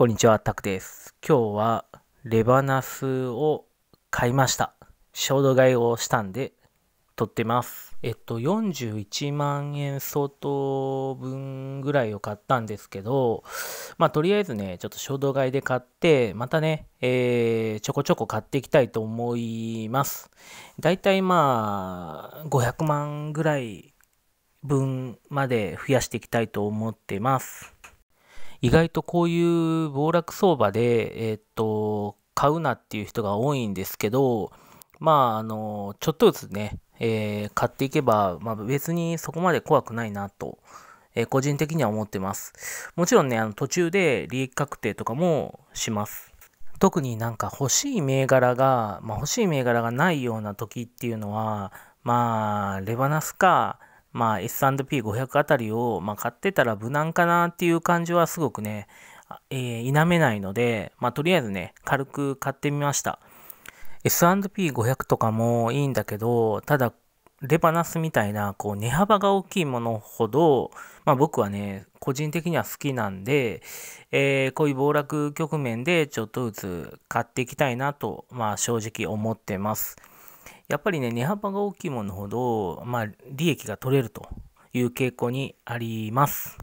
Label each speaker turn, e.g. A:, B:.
A: こんにちは、タクです。今日はレバナスを買いました。衝動買いをしたんで撮ってます。えっと、41万円相当分ぐらいを買ったんですけど、まあ、とりあえずね、ちょっと衝動買いで買って、またね、えー、ちょこちょこ買っていきたいと思います。だいたいまあ、500万ぐらい分まで増やしていきたいと思ってます。意外とこういう暴落相場で、えー、っと、買うなっていう人が多いんですけど、まあ、あの、ちょっとずつね、えー、買っていけば、まあ、別にそこまで怖くないなと、えー、個人的には思ってます。もちろんね、あの途中で利益確定とかもします。特になんか欲しい銘柄が、まあ、欲しい銘柄がないような時っていうのは、まあ、レバナスか、まあ、S&P500 あたりを、まあ、買ってたら無難かなっていう感じはすごくね、えー、否めないので、まあ、とりあえずね、軽く買ってみました。S&P500 とかもいいんだけど、ただ、レバナスみたいな、こう、値幅が大きいものほど、まあ僕はね、個人的には好きなんで、えー、こういう暴落局面でちょっとずつ買っていきたいなと、まあ正直思ってます。やっぱりね、値幅が大きいものほど、まあ、利益が取れるという傾向にあります。